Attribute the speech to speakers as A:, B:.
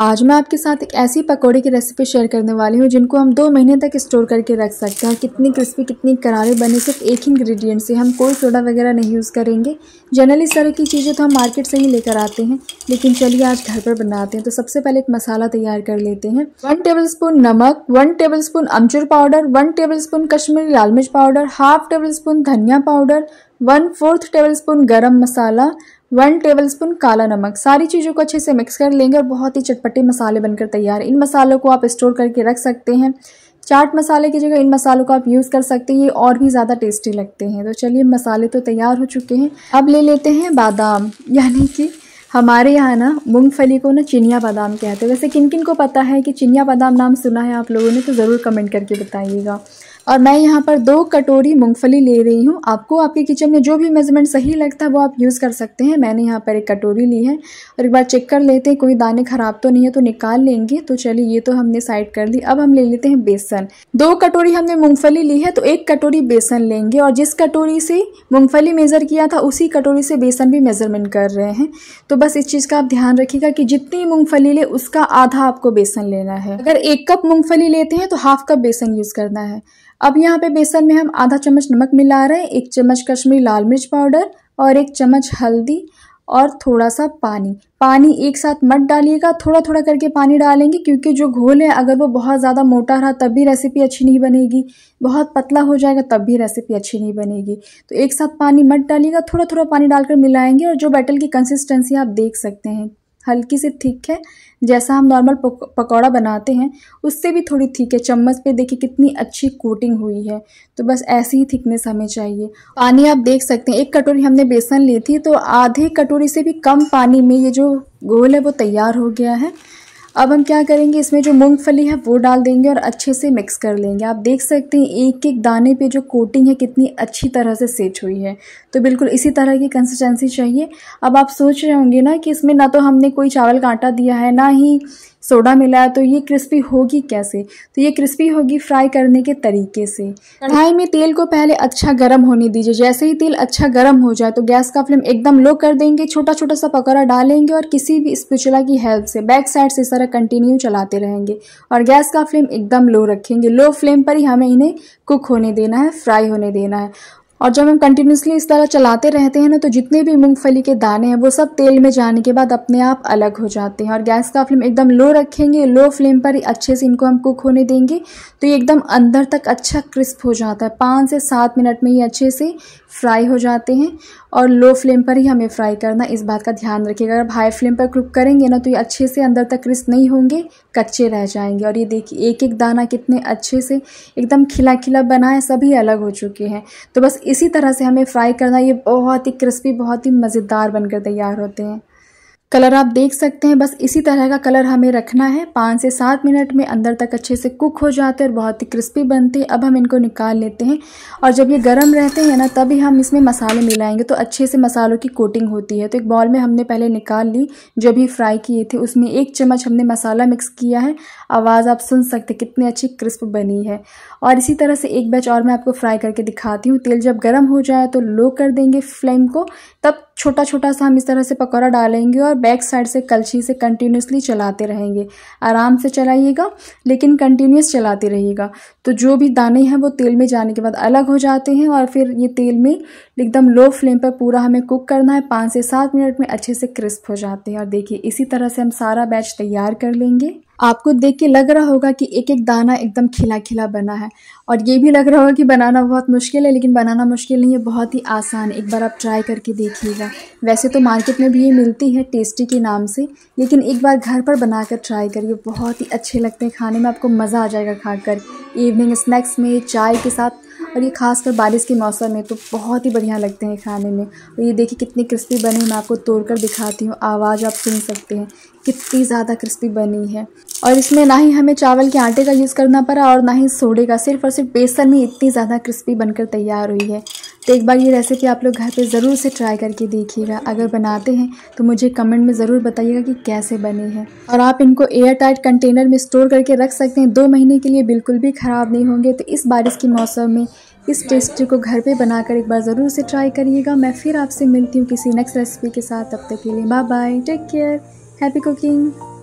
A: आज मैं आपके साथ एक ऐसी पकोड़े की रेसिपी शेयर करने वाली हूँ जिनको हम दो महीने तक स्टोर करके रख सकते हैं कितनी क्रिस्पी कितनी करारे बने सिर्फ एक ही इंग्रेडिएंट से हम कोई सोडा वगैरह नहीं यूज़ करेंगे जनरली सारी की चीज़ें तो हम मार्केट से ही लेकर आते हैं लेकिन चलिए आज घर पर बनाते हैं तो सबसे पहले एक मसाला तैयार कर लेते हैं वन टेबल स्पून नमक वन टेबल स्पून अमचूर powder one tablespoon Kashmiri लाल मिर्च पाउडर हाफ टेबल स्पून धनिया powder one fourth tablespoon garam masala one table spoon काला नमक सारी चीज़ों को अच्छे से मिक्स कर लेंगे और बहुत ही चटपटे मसाले बनकर तैयार इन मसालों को आप स्टोर करके रख सकते हैं चाट मसाले की जगह इन मसालों को आप यूज़ कर सकते हैं ये और भी ज़्यादा टेस्टी लगते हैं तो चलिए मसाले तो तैयार हो चुके हैं अब ले लेते हैं बादाम यानी कि हमारे यहाँ ना मूँगफली को ना चिनिया बादाम कहते हैं वैसे किन किन को पता है कि चिनिया बादाम नाम सुना है आप लोगों ने तो ज़रूर कमेंट करके बताइएगा और मैं यहाँ पर दो कटोरी मूंगफली ले रही हूँ आपको आपके किचन में जो भी मेजरमेंट सही लगता है वो आप यूज़ कर सकते हैं मैंने यहाँ पर एक कटोरी ली है और एक बार चेक कर लेते हैं कोई दाने ख़राब तो नहीं है तो निकाल लेंगे तो चलिए ये तो हमने साइड कर ली अब हम ले लेते हैं बेसन दो कटोरी हमने मूँगफली ली है तो एक कटोरी बेसन लेंगे और जिस कटोरी से मूँगफली मेज़र किया था उसी कटोरी से बेसन भी मेज़रमेंट कर रहे हैं तो बस इस चीज़ का आप ध्यान रखिएगा कि जितनी मूँगफली ले उसका आधा आपको बेसन लेना है अगर एक कप मूँगफली लेते हैं तो हाफ कप बेसन यूज़ करना है अब यहाँ पे बेसन में हम आधा चम्मच नमक मिला रहे हैं एक चम्मच कश्मीरी लाल मिर्च पाउडर और एक चम्मच हल्दी और थोड़ा सा पानी पानी एक साथ मत डालिएगा थोड़ा थोड़ा करके पानी डालेंगे क्योंकि जो घोल है अगर वो बहुत ज़्यादा मोटा रहा तब भी रेसिपी अच्छी नहीं बनेगी बहुत पतला हो जाएगा तब भी रेसिपी अच्छी नहीं बनेगी तो एक साथ पानी मत डालिएगा थोड़ा थोड़ा पानी डालकर मिलाएंगे और जो बैटल की कंसिस्टेंसी आप देख सकते हैं हल्की सी थिक है जैसा हम नॉर्मल पकौड़ा बनाते हैं उससे भी थोड़ी थिक है चम्मच पे देखिए कितनी अच्छी कोटिंग हुई है तो बस ऐसी ही थिकनेस हमें चाहिए पानी आप देख सकते हैं एक कटोरी हमने बेसन ली थी तो आधे कटोरी से भी कम पानी में ये जो गोल है वो तैयार हो गया है अब हम क्या करेंगे इसमें जो मूंगफली है वो डाल देंगे और अच्छे से मिक्स कर लेंगे आप देख सकते हैं एक एक दाने पे जो कोटिंग है कितनी अच्छी तरह से सेट हुई है तो बिल्कुल इसी तरह की कंसिस्टेंसी चाहिए अब आप सोच रहे होंगे ना कि इसमें ना तो हमने कोई चावल का आटा दिया है ना ही सोडा मिलाया तो ये क्रिस्पी होगी कैसे तो ये क्रिस्पी होगी फ्राई करने के तरीके से कढ़ाई में तेल को पहले अच्छा गर्म होने दीजिए जैसे ही तेल अच्छा गर्म हो जाए तो गैस का फ्लेम एकदम लो कर देंगे छोटा छोटा सा पकौड़ा डालेंगे और किसी भी स्पिचुला की हेल्प से बैक साइड से सारा कंटिन्यू चलाते रहेंगे और गैस का फ्लेम एकदम लो रखेंगे लो फ्लेम पर ही हमें इन्हें कुक होने देना है फ्राई होने देना है और जब हम कंटिन्यूसली इस तरह चलाते रहते हैं ना तो जितने भी मूंगफली के दाने हैं वो सब तेल में जाने के बाद अपने आप अलग हो जाते हैं और गैस का फ्लेम एकदम लो रखेंगे लो फ्लेम पर ही अच्छे से इनको हम कुक होने देंगे तो ये एकदम अंदर तक अच्छा क्रिस्प हो जाता है पाँच से सात मिनट में ये अच्छे से फ्राई हो जाते हैं और लो फ्लेम पर ही हमें फ्राई करना इस बात का ध्यान रखिएगा अगर हाई फ्लेम पर कुक करेंगे ना तो ये अच्छे से अंदर तक क्रिस्प नहीं होंगे कच्चे रह जाएंगे और ये देखिए एक एक दाना कितने अच्छे से एकदम खिला खिला बना है सभी अलग हो चुके हैं तो बस इसी तरह से हमें फ्राई करना ये बहुत ही क्रिस्पी बहुत ही मज़ेदार बनकर तैयार होते हैं कलर आप देख सकते हैं बस इसी तरह का कलर हमें रखना है पाँच से सात मिनट में अंदर तक अच्छे से कुक हो जाते हैं और बहुत ही क्रिस्पी बनते हैं अब हम इनको निकाल लेते हैं और जब ये गर्म रहते हैं ना तभी हम इसमें मसाले मिलाएंगे तो अच्छे से मसालों की कोटिंग होती है तो एक बॉल में हमने पहले निकाल ली जो भी फ्राई किए थे उसमें एक चम्मच हमने मसाला मिक्स किया है आवाज़ आप सुन सकते कितनी अच्छी क्रिस्प बनी है और इसी तरह से एक बैच और मैं आपको फ्राई करके दिखाती हूँ तेल जब गर्म हो जाए तो लो कर देंगे फ्लेम को तब छोटा छोटा सा हम इस तरह से पकौड़ा डालेंगे और बैक साइड से कलछी से कंटिन्यूसली चलाते रहेंगे आराम से चलाइएगा लेकिन कंटिन्यूस चलाते रहिएगा तो जो भी दाने हैं वो तेल में जाने के बाद अलग हो जाते हैं और फिर ये तेल में एकदम लो फ्लेम पर पूरा हमें कुक करना है पाँच से सात मिनट में अच्छे से क्रिस्प हो जाते हैं और देखिए इसी तरह से हम सारा बैच तैयार कर लेंगे आपको देख के लग रहा होगा कि एक एक दाना एकदम खिला खिला बना है और ये भी लग रहा होगा कि बनाना बहुत मुश्किल है लेकिन बनाना मुश्किल नहीं है बहुत ही आसान एक बार आप ट्राई करके देखिएगा वैसे तो मार्केट में भी ये मिलती है टेस्टी के नाम से लेकिन एक बार घर पर बनाकर ट्राई करिए बहुत ही अच्छे लगते हैं खाने में आपको मज़ा आ जाएगा खा कर इवनिंग स्नैक्स में चाय के साथ और ये खासकर बारिश के मौसम में तो बहुत ही बढ़िया लगते हैं खाने में और ये देखिए कितनी क्रिस्पी बनी मैं आपको तोड़ कर दिखाती हूँ आवाज़ आप सुन सकते हैं कितनी ज़्यादा क्रिस्पी बनी है और इसमें ना ही हमें चावल के आटे का यूज़ करना पड़ा और ना ही सोडे का सिर्फ और सिर्फ बेसन में इतनी ज़्यादा क्रिस्पी बनकर तैयार हुई है तो एक बार ये रेसिपी आप लोग घर पे ज़रूर से ट्राई करके देखिएगा अगर बनाते हैं तो मुझे कमेंट में ज़रूर बताइएगा कि कैसे बने हैं और आप इनको एयर टाइट कंटेनर में स्टोर करके रख सकते हैं दो महीने के लिए बिल्कुल भी ख़राब नहीं होंगे तो इस बारिश के मौसम में इस टेस्टी को घर पे बनाकर एक बार ज़रूर से ट्राई करिएगा मैं फिर आपसे मिलती हूँ किसी नेक्स्ट रेसिपी के साथ तब तक के लिए bye bye take care happy cooking